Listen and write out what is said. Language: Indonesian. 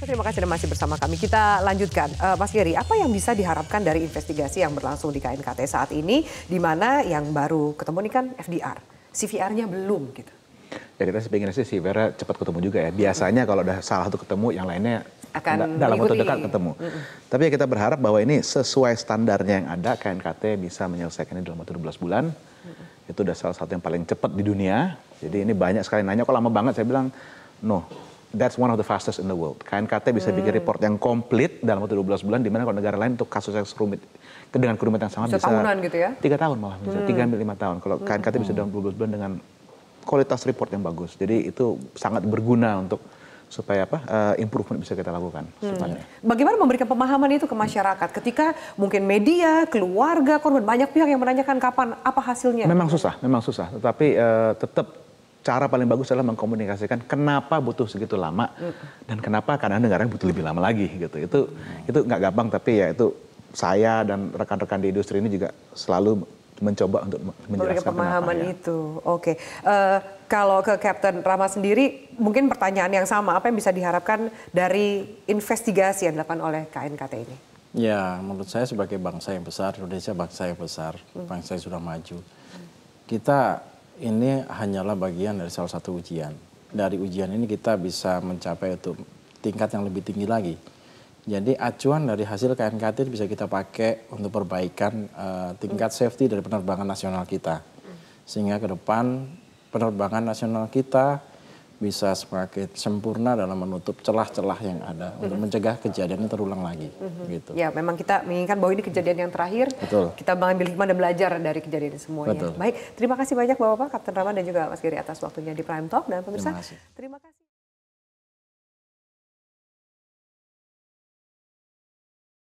Terima kasih sudah masih bersama kami. Kita lanjutkan, uh, Mas Giri, apa yang bisa diharapkan dari investigasi yang berlangsung di KNKT saat ini, di mana yang baru ketemu ini kan FDR, CVR-nya belum gitu. Ya kita sih pengen sih CVR cepat ketemu juga ya. Biasanya kalau udah salah satu ketemu, yang lainnya akan dalam waktu dekat ketemu. Mm -hmm. Tapi ya kita berharap bahwa ini sesuai standarnya yang ada, KNKT bisa menyelesaikan ini dalam waktu 12 bulan. Mm -hmm. Itu udah salah satu yang paling cepat di dunia. Jadi ini banyak sekali nanya, kok lama banget? Saya bilang, no, that's one of the fastest in the world. KNKT bisa hmm. bikin report yang komplit dalam waktu 12 bulan, dimana kalau negara lain untuk kasus yang serumit, dengan kerumitan yang sama bisa, bisa tahunan gitu ya? Tiga tahun malah, bisa hmm. tiga lima tahun. Kalau KNKT hmm. bisa dalam 12 bulan dengan kualitas report yang bagus. Jadi itu sangat berguna untuk supaya apa uh, improvement bisa kita lakukan. Hmm. Bagaimana memberikan pemahaman itu ke masyarakat ketika mungkin media, keluarga, korban banyak pihak yang menanyakan kapan apa hasilnya? Memang susah, memang susah. Tetapi uh, tetap cara paling bagus adalah mengkomunikasikan kenapa butuh segitu lama mm. dan kenapa karena negara butuh lebih lama lagi gitu itu mm. itu nggak gampang tapi ya itu saya dan rekan-rekan di industri ini juga selalu mencoba untuk menjelaskan pemahaman ya. itu oke uh, kalau ke Captain Rama sendiri mungkin pertanyaan yang sama apa yang bisa diharapkan dari investigasi yang dilakukan oleh KNKT ini ya menurut saya sebagai bangsa yang besar Indonesia bangsa yang besar mm. bangsa yang sudah maju kita ini hanyalah bagian dari salah satu ujian. Dari ujian ini kita bisa mencapai untuk tingkat yang lebih tinggi lagi. Jadi acuan dari hasil KNKT bisa kita pakai untuk perbaikan uh, tingkat safety dari penerbangan nasional kita. Sehingga ke depan penerbangan nasional kita bisa semakin sempurna dalam menutup celah-celah yang ada mm-hmm. untuk mencegah kejadian ini terulang lagi. Mm-hmm. Gitu. Ya, memang kita menginginkan bahwa ini kejadian yang terakhir. Betul. Kita mengambil hikmah dan belajar dari kejadian ini semuanya. Betul. Baik, terima kasih banyak Bapak-Bapak, Kapten Rama dan juga Mas Giri atas waktunya di Prime Talk dan pemirsa. Terima kasih. Terima kasih.